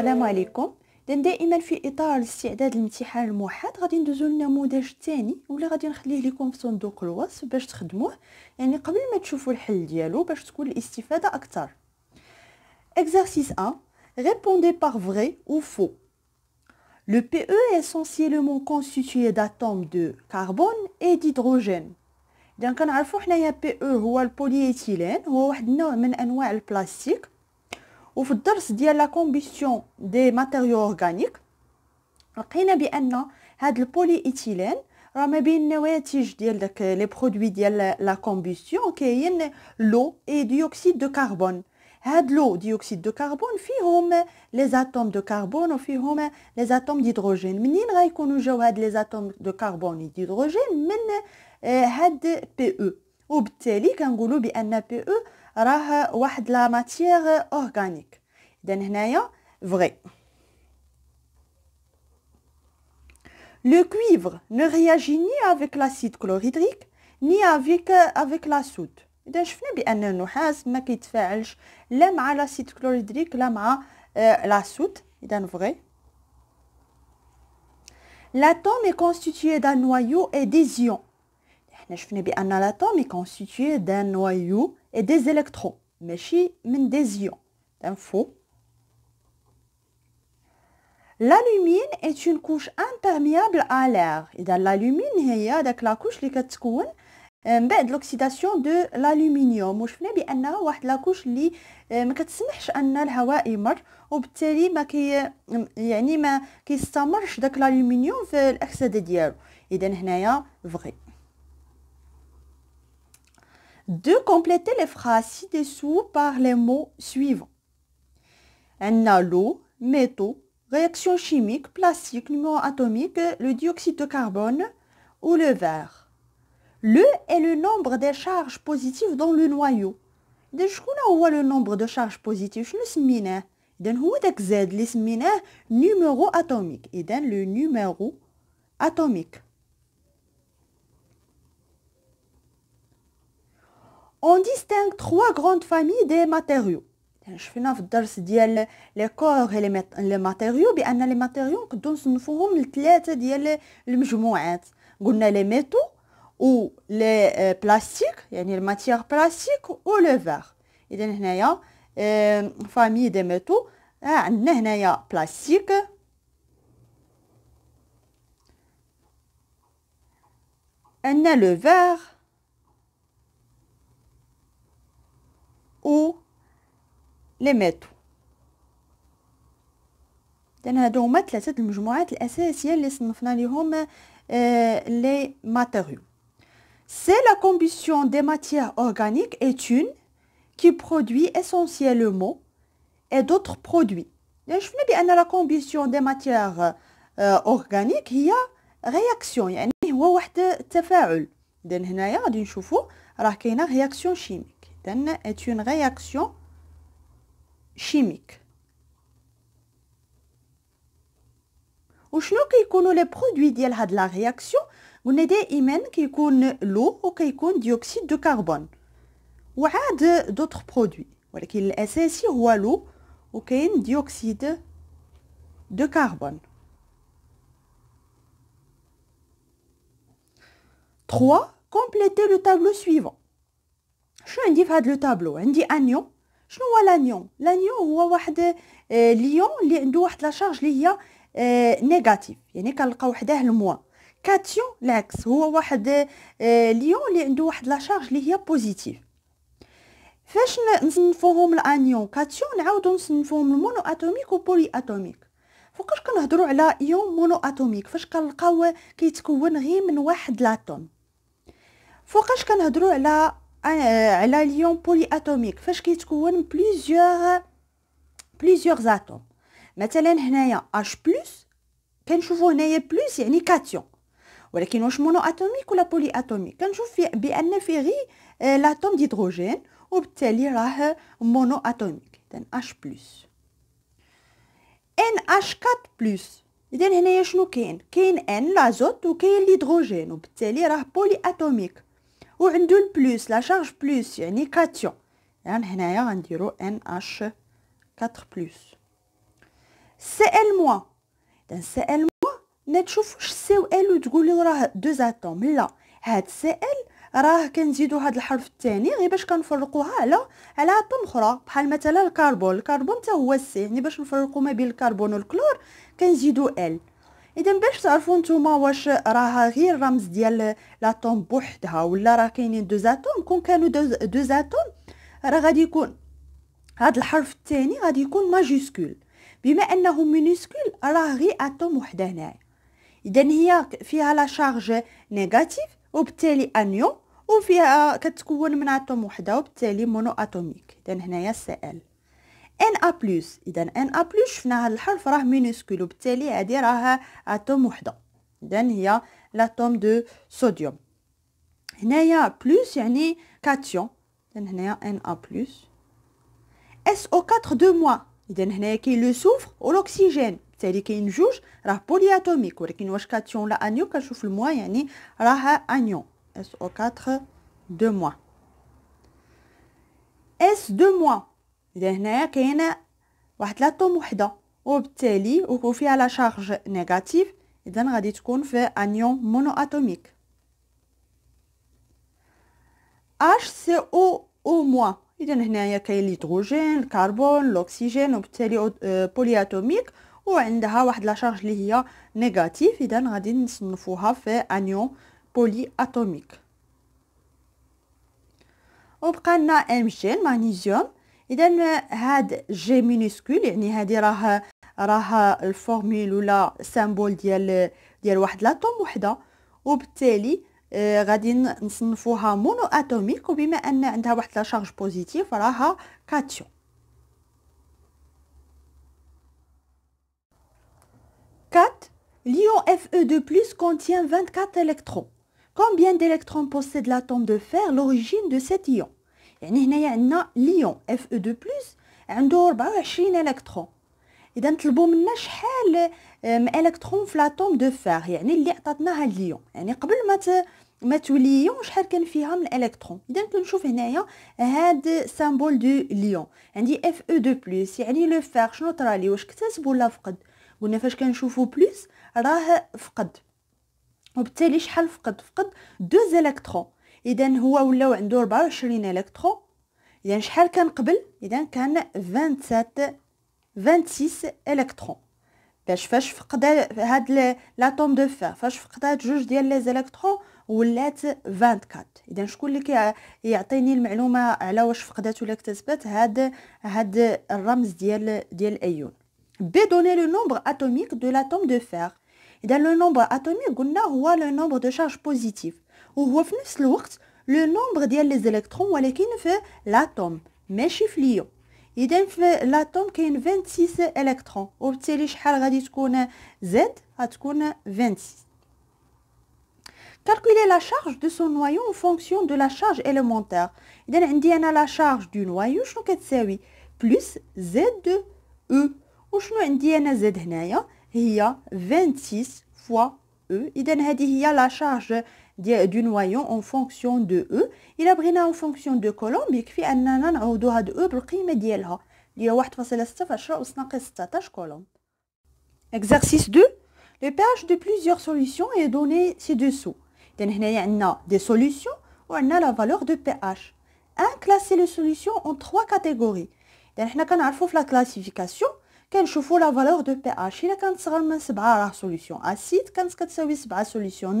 السلام عليكم لان دائما في اطار الاستعداد للامتحان الموحد غادي ندوزو للنموذج الثاني ولا غادي نخليه لكم في صندوق الوصف باش تخدموه يعني قبل ما تشوفوا الحل ديالو باش تكون الاستفاده اكثر exercice 1 répondez par vrai او فو Le PE est essentiellement constitué d'atomes de carbone et d'hydrogène. إذا كنعرفوا حنايا PE هو البوليإيثيلين هو واحد النوع من أنواع البلاستيك وفي الدرس ديال لا كومبيسيون دي ماتيريو اورغانيك لقينا بان هاد البولي ايثيلين راه ما بين النواتج ديال داك لي برودوي ديال لا كومبيسيون كاين لو اي ديوكسيد دو كربون هاد لو ديوكسيد دو كربون فيهم لي زاتوم دو كربون وفيهم لي زاتوم ديدروجين منين غيكونوا جاو هاد لي زاتوم دو كربون ديدروجين من آه، هاد بي او e. وبالتالي كنقولوا بان بي او e راه واحد la ماتيغ organique. اذا هنايا vrai. Le cuivre ne réagit ni avec l'acide chlorhydrique ni avec, avec la soude. Donc, je fais bien un nuage, mais qui ne avec l'acide chlorhydrique, là, avec la soude. Donc, vrai. L'atome est constitué d'un noyau et des ions. Je fais bien un l'atome est constitué d'un noyau ديز الكترو ماشي من ديزيون تنفو L'alumine est une couche imperméable à l'air. إذا لالومين هي داك لاكوش اللي كتكون من بعد لوكسيداسيون دو لالومينيوم وشفنا بأنها واحد لاكوش اللي ما كتسمحش أن الهواء يمر وبالتالي ما كي يعني ما كيستمرش داك لالومينيوم في الأكسدة ديالو إذا هنايا فغي de compléter les phrases ci-dessous par les mots suivants. On a l'eau, métaux, réaction chimique, plastique, numéro atomique, le dioxyde de carbone ou le verre. Le est le nombre des charges positives dans le noyau. إذا on le le nombre de charges positives le donc, هو داك le اللي سميناه atomique. on distingue trois grandes familles des matériaux شفنا في الدرس ديال لي كور لي ماتيريو بان لي ماتيريو نقدو نصنفوهم لثلاثه ديال المجموعات قلنا لي ميتو و لي بلاستيك يعني الماتيير بلاستيك و لو فير اذا هنايا فامي دي ميتو عندنا هنايا بلاستيك عندنا لو فير أو لي ميتو إذن هادو هما ثلاثة المجموعات الأساسية اللي صنفنا ليهم آه، لي ماتيريو سي لا combustion دي ماتيير اورغانيك اي تون كي برودوي essentiellement اي d'autres برودوي يعني شفنا بأن لا كومبيسيون دي ماتيير أورغانيك هي رياكسيون يعني هو واحد التفاعل إذن هنايا غادي نشوفو راه كاينة رياكسيون شيميك est une réaction chimique. au chnou qui connaît les produits de la réaction, vous a des imènes qui connaît l'eau ou qui dioxyde de carbone. Ou à d'autres produits. Vous qu'il essaie si ou à l'eau ou qui dioxyde de carbone. 3. Complétez le tableau suivant. شنو عندي في هذا لو تابلو عندي انيون شنو هو لانيون لانيون هو واحد آه، ليون اللي عنده واحد لا شارج اللي هي آه، نيجاتيف يعني كنلقاو حداه الموا كاتيون العكس هو واحد آه، ليون اللي عنده واحد لا شارج اللي هي بوزيتيف فاش نصنفوهم الانيون كاتيون نعاودو نصنفوهم المونو اتوميك وبولي اتوميك فوقاش كنهضروا على ايون مونو اتوميك فاش كنلقاو كيتكون غير من واحد لاتوم فوقاش كنهضروا على على ليون بولي اتوميك فاش كيتكون بليزيوغ بليزيوغ اتوم مثلا هنايا اش بلس كنشوفو هنايا بلس يعني كاتيون ولكن واش مونو اتوميك ولا بولي اتوميك كنشوف بان في غي لاتوم ديدروجين وبالتالي راه مونو اتوميك اذا اش بلس ان اش 4 بلس اذا هنايا شنو كاين كاين ان لازوت وكاين الهيدروجين وبالتالي راه بولي اتوميك وعندو البلوس لا شارج بلوس يعني كاتيون يعني هنايا غنديرو ان اش 4 بلوس سي ال موان اذا سي ال موان ما تشوفوش سي و ال وتقولي راه دو اتوم لا هاد سي ال راه كنزيدو هاد الحرف الثاني غير باش كنفرقوها على على اتوم اخرى بحال مثلا الكربون الكربون حتى هو سي يعني باش نفرقو ما بين الكربون والكلور كنزيدو ال اذا باش تعرفوا نتوما واش راها غير رمز ديال لاتوم بوحدها ولا راه كاينين دو زاتوم كون كانوا دو زاتوم راه غادي يكون هاد الحرف الثاني غادي يكون ماجيسكول بما انه مينيسكول راه غير اتوم وحده هنايا اذا هي فيها لا شارج نيجاتيف وبالتالي انيون وفيها كتكون من اتوم وحده وبالتالي مونو اتوميك اذا هنايا سائل ان ا اذا ان ا شفنا هذا الحرف راه مينوسكول وبالتالي هذه راها اتوم وحده اذا هي لاتوم دو صوديوم هنايا بلوس يعني كاتيون اذا هنايا ان ا اس او 4 دو موا اذا هنايا كاين لو سوفر والاكسجين بالتالي كاين جوج راه بولي اتوميك ولكن واش كاتيون لا انيون كنشوف الموا يعني راها انيون اس او 4 دو موا اس دو موا اذا هنايا كاينه واحد لاطوم وحده وبالتالي وكون فيها لا شارج نيجاتيف اذا غادي تكون في انيون مونو اتوميك اش سي او او موا اذا هنايا كاين الهيدروجين الكربون الاكسجين وبالتالي بولي اتوميك آه، وعندها واحد لا شارج اللي هي نيجاتيف اذا غادي نصنفوها في انيون بولي اتوميك وبقى لنا ام جي المغنيسيوم Et donc, G minuscule, c'est la formule ou le symbole de l'atome, de la qui est charge positive, cest est 4. L'ion Fe2+, contient 24 électrons. Combien d'électrons possède l'atome de fer, l'origine de cet ion يعني هنايا عندنا ليون اف او دو بلس عنده 24 الكترون اذا طلبوا منا شحال الكترون في لاطوم دو فار يعني اللي عطاتناها ليون يعني قبل ما ت... ما تولي ليون شحال كان فيها من الكترون اذا كنشوف هنايا هاد سامبول دو ليون عندي اف او دو بلس يعني لو فار شنو طرالي واش اكتسب ولا فقد قلنا فاش كنشوفو بلس راه فقد وبالتالي شحال فقد فقد دو الكترون اذا هو ولاو عنده 24 الكترو اذا شحال كان قبل اذا كان 27 26 الكترون باش فاش فقد هاد لاتوم دو فير فاش فقدات جوج ديال لي زيلكترون ولات 24 اذا شكون اللي كيعطيني المعلومه على واش فقدات ولا اكتسبت هاد هاد الرمز ديال ديال الايون بي دوني لو نومبر اتوميك دو لاتوم دو فير اذا لو نومبر اتوميك قلنا هو لو نومبر دو شارج بوزيتيف وهو في نفس الوقت لو نومبر ديال لي زيليكترون ولكن في لاتوم ماشي في ليو اذا في لاتوم كاين 26 الكترون وبالتالي شحال غادي تكون زد غتكون 26 calculer la charge de son noyau en fonction de la charge élémentaire. إذا عندي أنا la charge du noyau شنو كتساوي plus z de e وشنو عندي أنا z هنايا هي 26 fois e إذا هذه هي la charge du noyau en fonction de E. Il a pris en fonction de colombe, il suffit de faire un de E pour le valeur de l'A. Il y a 1,6 colonne. Exercice 2. Le pH de plusieurs solutions est donné ci-dessous. Donc, il a des solutions ou on a la valeur de pH. 1. Classer les solutions en trois catégories. Il on a quand la classification. كان la valeur de ph بي اش الا كانت صغر solution solution راه سوليسيون que كانت 7 solution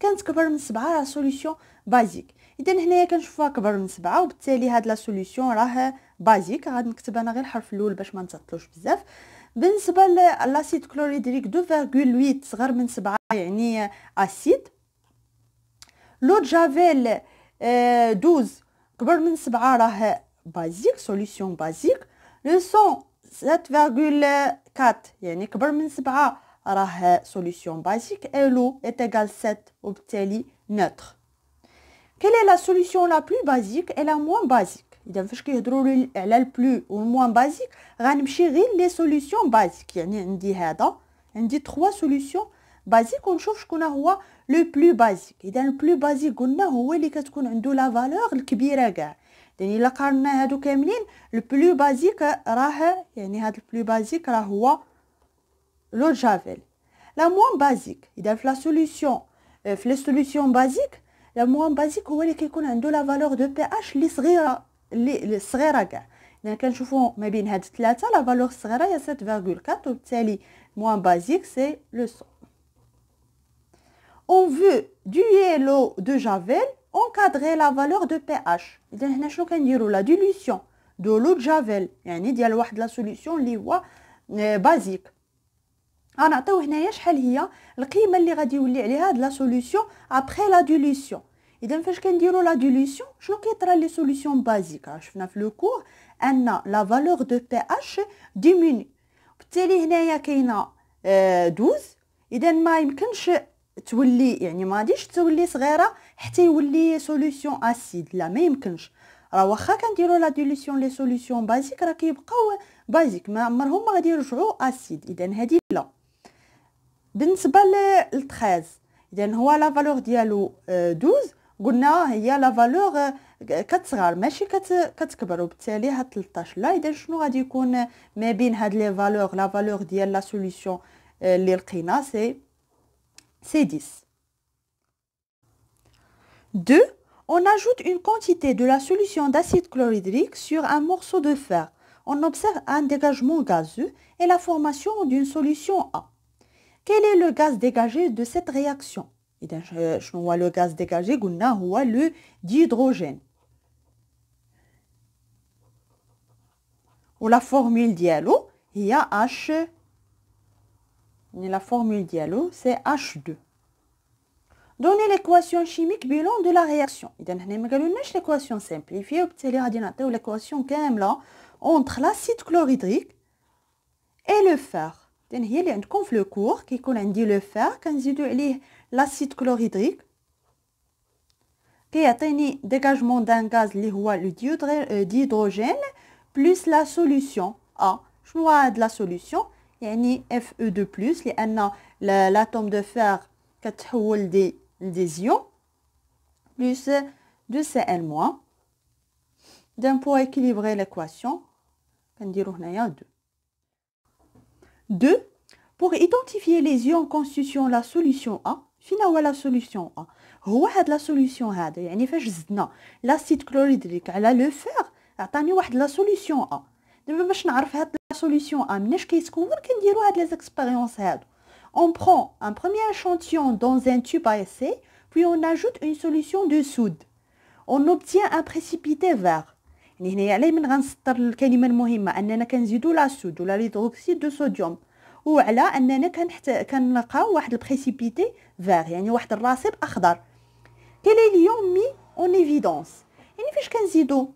كانت كبر من سبعة راه سوليسيون بازيك اذا هنايا كنشوفوها كبر من سبعة وبالتالي هاد لا سوليسيون راه بازيك غادي نكتب انا غير الحرف الاول باش ما نتعطلوش بزاف بالنسبه للاسيد كلوريدريك 2.8 صغر من سبعة يعني اسيد لو جافيل 12 كبر من سبعة راه بازيك سوليسيون بازيك لو سون 7.4 يعني كبر من سبعة راه solution basique et l'eau est égale 7 وبالتالي neutre quelle est la solution la plus basique et la moins basique اذا فاش كيهضروا على البلو والموان بازيك غنمشي غير لي سوليسيون بازيك يعني عندي هذا عندي 3 سوليسيون بازيك ونشوف شكون هو لو بلو بازيك اذا البلو بازيك قلنا هو اللي كتكون عنده لا فالور الكبيره كاع يعني الا قارنا l'eau de javel. La moins basique, il a la solution في euh, les solutions basiques, la moins basique هو اللي كيكون عنده la valeur de pH اللي صغيرة اللي صغيرة كاع. إذا كنشوفوا ما بين هاد الثلاثة la valeur الصغيرة هي 7.4 وبالتالي moins basique c'est le son. On veut du l'eau de javel encadrer la valeur de pH. il هنا شنو كنديروا la dilution de l'eau de javel يعني ديال واحد la solution اللي euh, basique. غنعطيو هنايا شحال هي القيمه اللي غادي يولي عليها هاد لا سوليوشن ابخي لا ديليسيون اذا فاش كنديرو لا ديليسيون شنو كيطرا لي سوليوشن بازيك شفنا في لو كور ان لا فالور دو بي اش ديميني بالتالي هنايا كاينه 12 آه، اذا ما يمكنش تولي يعني ما غاديش تولي صغيره حتى يولي سوليوشن اسيد لا ما يمكنش راه واخا كنديرو لا ديليسيون لي سوليوشن بازيك راه كيبقاو بازيك ما عمرهم ما غادي يرجعوا اسيد اذا هذه لا بالنسبه لل 13 اذا هو لا فالور ديالو 12 قلنا هي لا فالور كتصغر ماشي كت كتكبر وبالتالي هاد 13 لا اذا شنو غادي يكون ما بين هاد لي فالور لا فالور ديال لا سوليسيون اللي لقينا سي سي 10 2 on ajoute une quantité de la solution d'acide chlorhydrique sur un morceau de fer on observe un dégagement gazeux et la formation d'une solution A quel est le gaz dégagé de cette réaction et je, vois le gaz dégagé gunna le dihydrogène ou la formule dialo il y a h la formule dialo c'est h2 Donnez l'équation chimique bilan de la réaction et l'équation simplifiée obtenir l'équation quand même entre l'acide chlorhydrique et le fer il y a un conflit court qui dit le fer, l'acide chlorhydrique, qui atteint le dégagement d'un gaz, le d'hydrogène, euh, plus la solution. A. Je vois la solution. Il y a Fe2, l'atome de fer qui a des ions, plus 2Cl-, pour équilibrer l'équation, il y a deux. Deux, pour identifier les ions en constitution, la solution A, finalement, la solution A, où la solution A est-elle C'est-à-dire, si a l'acide chlorhydrique le fer, où est la solution A est-elle On ne sait pas la solution A mais on peut découvrir où On prend un premier échantillon dans un tube à essai, puis on ajoute une solution de soude. On obtient un précipité vert. يعني هنايا على من غنسطر الكلمه المهمه اننا كنزيدو لاسود ولا ليدروكسيد دو صوديوم وعلى اننا كنحت كنلقاو واحد البريسيبيتي فيغ يعني واحد الرصيب اخضر كيلي اليوم مي اون ايفيدونس يعني فاش كنزيدو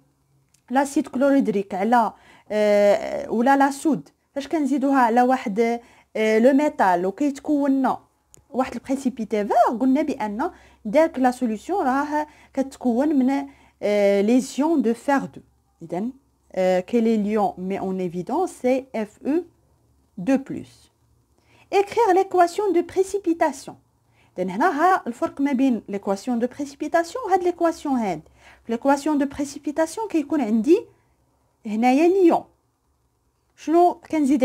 لاسيد كلوريدريك على أه ولا لاسود فاش كنزيدوها على واحد أه لو ميتال وكيتكون واحد البريسيبيتي فيغ قلنا بان داك لا سوليسيون راه كتكون من ليزيون دو فيغ دو que les l'ion met en évidence, c'est FE2+. Écrire l'équation de précipitation. هنا الفرق ما بين ليكواسيون L'équation بريسيبيتاسيون l'équation ليكواسيون هاد ليكواسيون دو بريسيبيتاسيون كيكون عندي هنايا ليون شنو كنزيد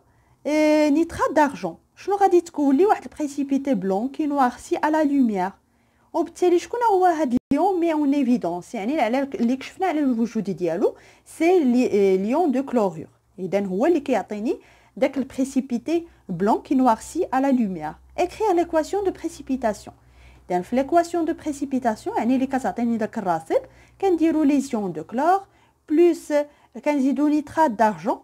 nitrate d'argent. Je n'aurai dit que le précipité blanc qui noircit à la lumière. Obtient les choses qu'on a ouvert lion mais en évidence. C'est un élément l'exception à l'évolution du dialogue. C'est lion de chlorure. Et donc coup, le qui atteint le précipité blanc qui noircit à la lumière. Écrire l'équation de précipitation. Dans l'équation de précipitation, on a les cas atteints de chlorure, de chlore plus euh, le nitrate d'argent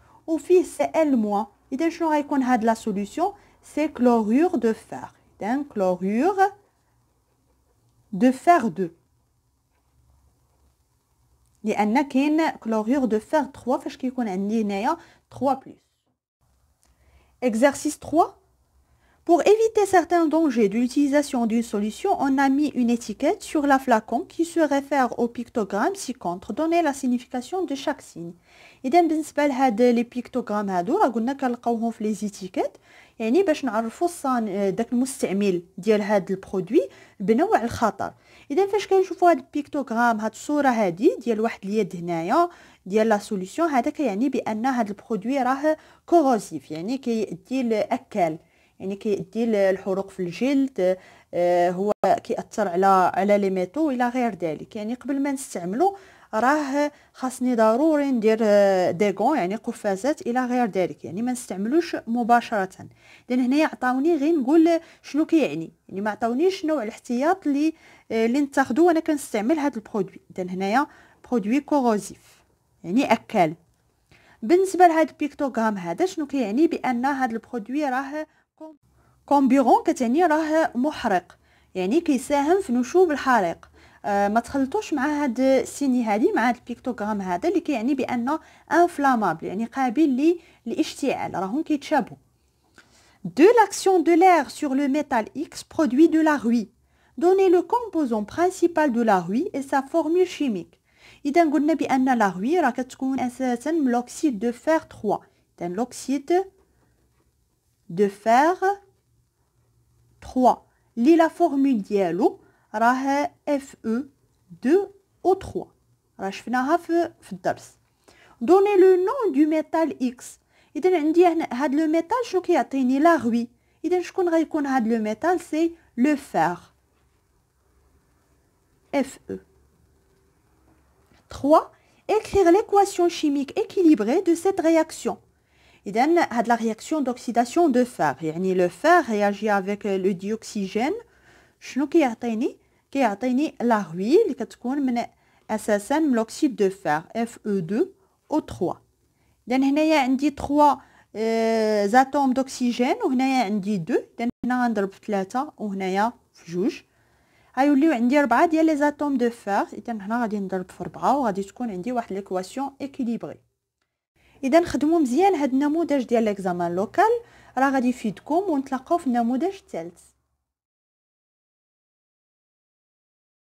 c'est L moins. et شنو de la لا de fer. de chlorure de fer de fer 2 et كاين chlorure de fer 3 فاش كيكون 3 plus. exercice 3 Pour éviter certains dangers de l'utilisation d'une solution, on a mis une étiquette sur la flacon qui se réfère au pictogramme ci-contre, donner la signification de chaque signe. اذا بالنسبه لهاد لي بيكتوغرام هادو راه قلنا كنلقاوهم في لي زيتيكيت يعني باش نعرفوا الصان آه، داك المستعمل ديال هاد البرودوي بنوع الخطر اذا فاش كنشوفوا هاد البيكتوغرام هاد الصوره هادي ديال واحد اليد هنايا ديال لا سوليسيون هذا كيعني بان هاد البرودوي راه كوغوزيف يعني كيؤدي الاكل يعني كيؤدي الحروق في الجلد آه، هو كيأثر على على لي ميتو الى غير ذلك يعني قبل ما نستعملو راه خاصني ضروري ندير آه، ديغون يعني قفازات الى غير ذلك يعني ما نستعملوش مباشره لان هنا عطاوني غير نقول شنو كيعني كي يعني ما عطاونيش نوع الاحتياط اللي اللي آه، نتاخذو وانا كنستعمل هذا البرودوي اذا هنايا برودوي كوروزيف يعني اكل بالنسبه لهذا البيكتوغرام هذا شنو كيعني كي بان هذا البرودوي راه كومبيرون كتعني راه محرق يعني كيساهم في نشوب الحريق Je de ce pictogramme qui inflammable. est De l'action de l'air sur le métal X produit de la ruie. Donnez le composant principal de la ruie et sa formule chimique. Donc, on dit la ruie est un oxyde de fer 3. l'oxyde un oxyde de fer 3. C'est la formule de راها اف او 2 او 3 راه شفناها في في الدرس دوني لو نون دو ميتال اكس اذا عندي هنا هاد لو ميتال شنو كيعطيني لا غوي اذا شكون غيكون هاد لو ميتال سي لو فار اف او 3 écrire l'équation chimique équilibrée de cette réaction. Et donc, de la réaction d'oxydation de fer. Yani le fer réagit avec le dioxygène. Chnoukiyatini, كيعطيني لا هوي اللي كتكون من اساسا من لوكسيد دو فير اف e او 2 او 3 اذا هنايا عندي 3 آه، زاتوم دوكسيجين وهنايا عندي 2 اذا هنا غنضرب في 3 وهنايا في 2 غيوليو عندي 4 ديال لي زاتوم دو فير اذا هنا غادي نضرب في 4 وغادي تكون عندي واحد ليكواسيون اكيليبري اذا خدموا مزيان هاد النموذج ديال ليكزامان لوكال راه غادي يفيدكم ونتلاقاو في النموذج الثالث